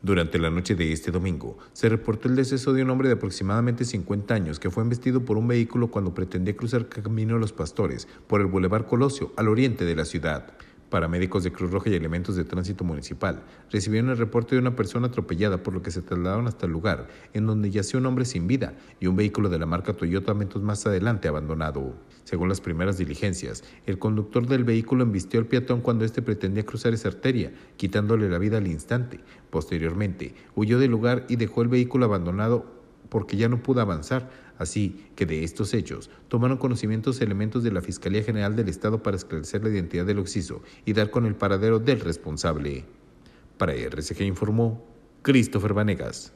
Durante la noche de este domingo, se reportó el deceso de un hombre de aproximadamente 50 años que fue embestido por un vehículo cuando pretendía cruzar camino a los pastores por el Boulevard Colosio, al oriente de la ciudad. Paramédicos de Cruz Roja y elementos de tránsito municipal recibieron el reporte de una persona atropellada por lo que se trasladaron hasta el lugar, en donde yació un hombre sin vida y un vehículo de la marca Toyota momentos más adelante abandonado. Según las primeras diligencias, el conductor del vehículo embistió al peatón cuando éste pretendía cruzar esa arteria, quitándole la vida al instante. Posteriormente, huyó del lugar y dejó el vehículo abandonado porque ya no pudo avanzar. Así que de estos hechos tomaron conocimientos elementos de la Fiscalía General del Estado para esclarecer la identidad del occiso y dar con el paradero del responsable. Para RCG informó Christopher Vanegas.